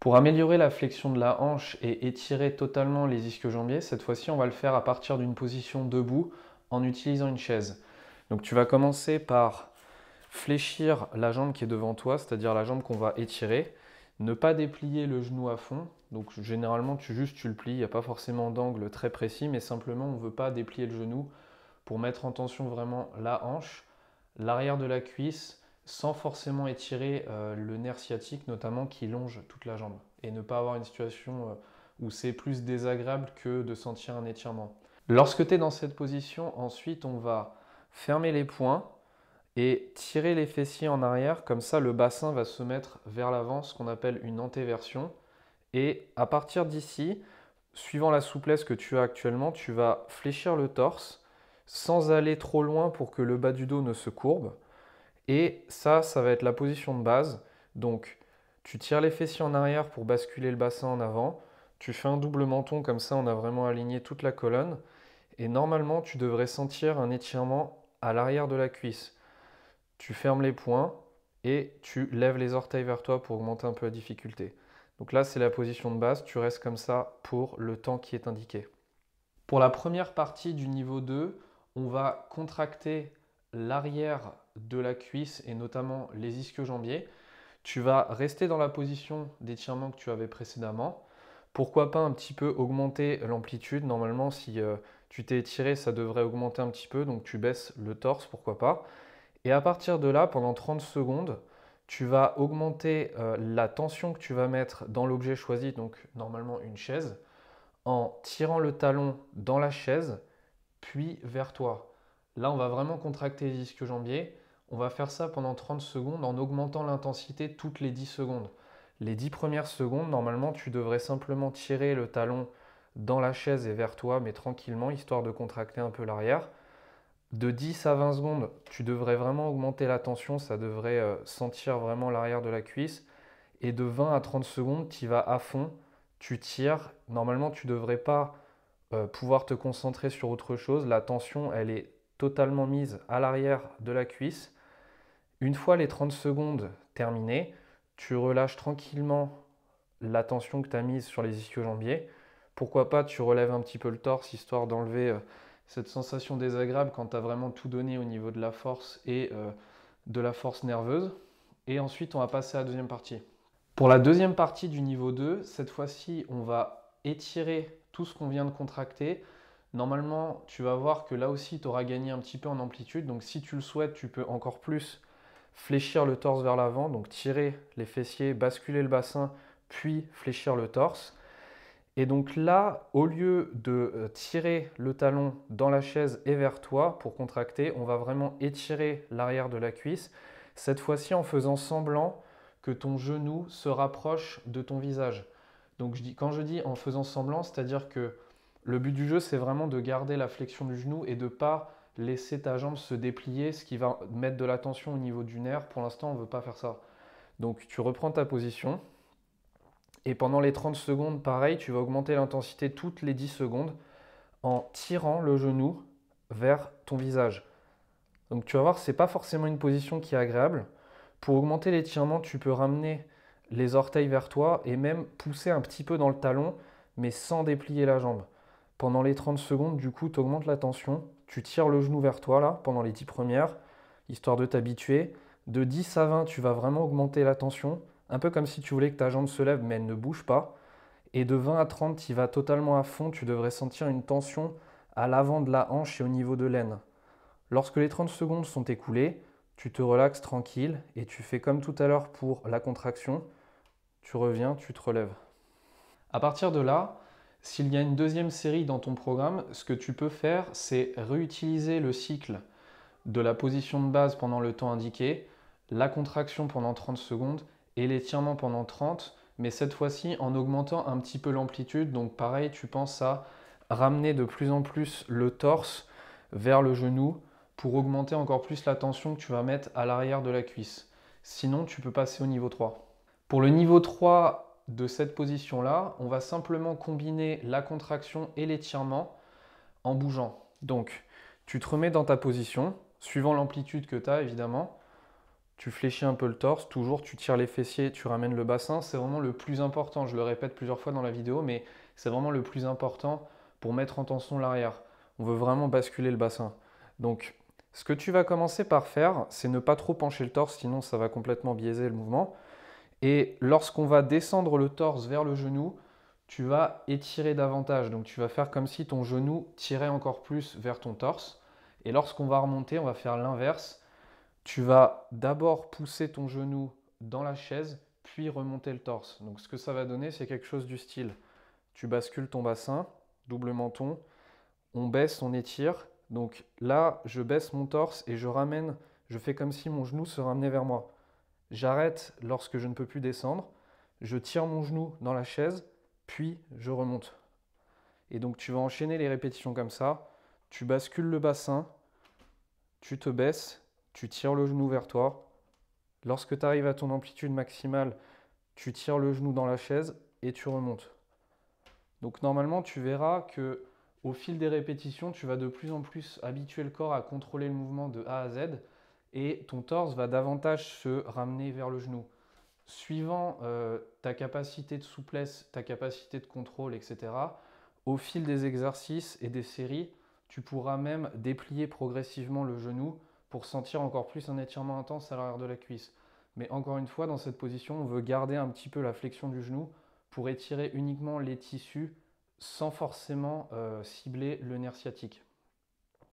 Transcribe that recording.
Pour améliorer la flexion de la hanche et étirer totalement les ischio-jambiers, cette fois-ci on va le faire à partir d'une position debout en utilisant une chaise. Donc tu vas commencer par fléchir la jambe qui est devant toi, c'est-à-dire la jambe qu'on va étirer, ne pas déplier le genou à fond. Donc généralement tu juste tu le plies, il n'y a pas forcément d'angle très précis, mais simplement on ne veut pas déplier le genou pour mettre en tension vraiment la hanche, l'arrière de la cuisse, sans forcément étirer euh, le nerf sciatique, notamment qui longe toute la jambe, et ne pas avoir une situation euh, où c'est plus désagréable que de sentir un étirement. Lorsque tu es dans cette position, ensuite on va fermer les poings et tirer les fessiers en arrière, comme ça le bassin va se mettre vers l'avant, ce qu'on appelle une antéversion. Et à partir d'ici, suivant la souplesse que tu as actuellement, tu vas fléchir le torse sans aller trop loin pour que le bas du dos ne se courbe. Et ça, ça va être la position de base. Donc, tu tires les fessiers en arrière pour basculer le bassin en avant. Tu fais un double menton, comme ça on a vraiment aligné toute la colonne. Et normalement, tu devrais sentir un étirement à l'arrière de la cuisse. Tu fermes les poings et tu lèves les orteils vers toi pour augmenter un peu la difficulté. Donc là, c'est la position de base. Tu restes comme ça pour le temps qui est indiqué. Pour la première partie du niveau 2, on va contracter l'arrière de la cuisse et notamment les ischio-jambiers. Tu vas rester dans la position d'étirement que tu avais précédemment. Pourquoi pas un petit peu augmenter l'amplitude Normalement, si euh, tu t'es étiré, ça devrait augmenter un petit peu, donc tu baisses le torse, pourquoi pas. Et à partir de là, pendant 30 secondes, tu vas augmenter euh, la tension que tu vas mettre dans l'objet choisi, donc normalement une chaise, en tirant le talon dans la chaise, puis vers toi. Là, on va vraiment contracter les ischio-jambiers. On va faire ça pendant 30 secondes en augmentant l'intensité toutes les 10 secondes. Les 10 premières secondes, normalement, tu devrais simplement tirer le talon dans la chaise et vers toi, mais tranquillement, histoire de contracter un peu l'arrière. De 10 à 20 secondes, tu devrais vraiment augmenter la tension, ça devrait euh, sentir vraiment l'arrière de la cuisse. Et de 20 à 30 secondes, tu vas à fond, tu tires. Normalement, tu ne devrais pas euh, pouvoir te concentrer sur autre chose. La tension, elle est totalement mise à l'arrière de la cuisse. Une fois les 30 secondes terminées, tu relâches tranquillement la tension que tu as mise sur les ischio-jambiers. Pourquoi pas, tu relèves un petit peu le torse histoire d'enlever euh, cette sensation désagréable quand tu as vraiment tout donné au niveau de la force et euh, de la force nerveuse. Et ensuite, on va passer à la deuxième partie. Pour la deuxième partie du niveau 2, cette fois-ci, on va étirer tout ce qu'on vient de contracter. Normalement, tu vas voir que là aussi, tu auras gagné un petit peu en amplitude. Donc, si tu le souhaites, tu peux encore plus fléchir le torse vers l'avant, donc tirer les fessiers, basculer le bassin, puis fléchir le torse. Et donc là, au lieu de euh, tirer le talon dans la chaise et vers toi pour contracter, on va vraiment étirer l'arrière de la cuisse, cette fois-ci en faisant semblant que ton genou se rapproche de ton visage. Donc quand je dis en faisant semblant, c'est-à-dire que le but du jeu, c'est vraiment de garder la flexion du genou et de ne pas laisser ta jambe se déplier, ce qui va mettre de la tension au niveau du nerf. Pour l'instant, on ne veut pas faire ça. Donc tu reprends ta position. Et pendant les 30 secondes, pareil, tu vas augmenter l'intensité toutes les 10 secondes en tirant le genou vers ton visage. Donc tu vas voir, ce n'est pas forcément une position qui est agréable. Pour augmenter l'étirement, tu peux ramener les orteils vers toi et même pousser un petit peu dans le talon, mais sans déplier la jambe. Pendant les 30 secondes, du coup, tu augmentes la tension tu tires le genou vers toi là pendant les 10 premières, histoire de t'habituer. De 10 à 20, tu vas vraiment augmenter la tension, un peu comme si tu voulais que ta jambe se lève mais elle ne bouge pas. Et de 20 à 30, tu vas totalement à fond, tu devrais sentir une tension à l'avant de la hanche et au niveau de l'aine. Lorsque les 30 secondes sont écoulées, tu te relaxes tranquille et tu fais comme tout à l'heure pour la contraction, tu reviens, tu te relèves. À partir de là, s'il y a une deuxième série dans ton programme, ce que tu peux faire, c'est réutiliser le cycle de la position de base pendant le temps indiqué, la contraction pendant 30 secondes et l'étirement pendant 30, mais cette fois-ci en augmentant un petit peu l'amplitude. Donc pareil, tu penses à ramener de plus en plus le torse vers le genou pour augmenter encore plus la tension que tu vas mettre à l'arrière de la cuisse. Sinon, tu peux passer au niveau 3. Pour le niveau 3, de cette position-là, on va simplement combiner la contraction et l'étirement en bougeant. Donc, tu te remets dans ta position, suivant l'amplitude que tu as évidemment. Tu fléchis un peu le torse, toujours tu tires les fessiers, tu ramènes le bassin. C'est vraiment le plus important. Je le répète plusieurs fois dans la vidéo, mais c'est vraiment le plus important pour mettre en tension l'arrière. On veut vraiment basculer le bassin. Donc, ce que tu vas commencer par faire, c'est ne pas trop pencher le torse, sinon ça va complètement biaiser le mouvement. Et lorsqu'on va descendre le torse vers le genou, tu vas étirer davantage. Donc tu vas faire comme si ton genou tirait encore plus vers ton torse. Et lorsqu'on va remonter, on va faire l'inverse. Tu vas d'abord pousser ton genou dans la chaise, puis remonter le torse. Donc ce que ça va donner, c'est quelque chose du style. Tu bascules ton bassin, double menton, on baisse, on étire. Donc là, je baisse mon torse et je ramène, je fais comme si mon genou se ramenait vers moi. J'arrête lorsque je ne peux plus descendre. Je tire mon genou dans la chaise, puis je remonte. Et donc tu vas enchaîner les répétitions comme ça. Tu bascules le bassin, tu te baisses, tu tires le genou vers toi. Lorsque tu arrives à ton amplitude maximale, tu tires le genou dans la chaise et tu remontes. Donc normalement, tu verras que au fil des répétitions, tu vas de plus en plus habituer le corps à contrôler le mouvement de A à Z et ton torse va davantage se ramener vers le genou. Suivant euh, ta capacité de souplesse, ta capacité de contrôle, etc., au fil des exercices et des séries, tu pourras même déplier progressivement le genou pour sentir encore plus un étirement intense à l'arrière de la cuisse. Mais encore une fois, dans cette position, on veut garder un petit peu la flexion du genou pour étirer uniquement les tissus sans forcément euh, cibler le nerf sciatique.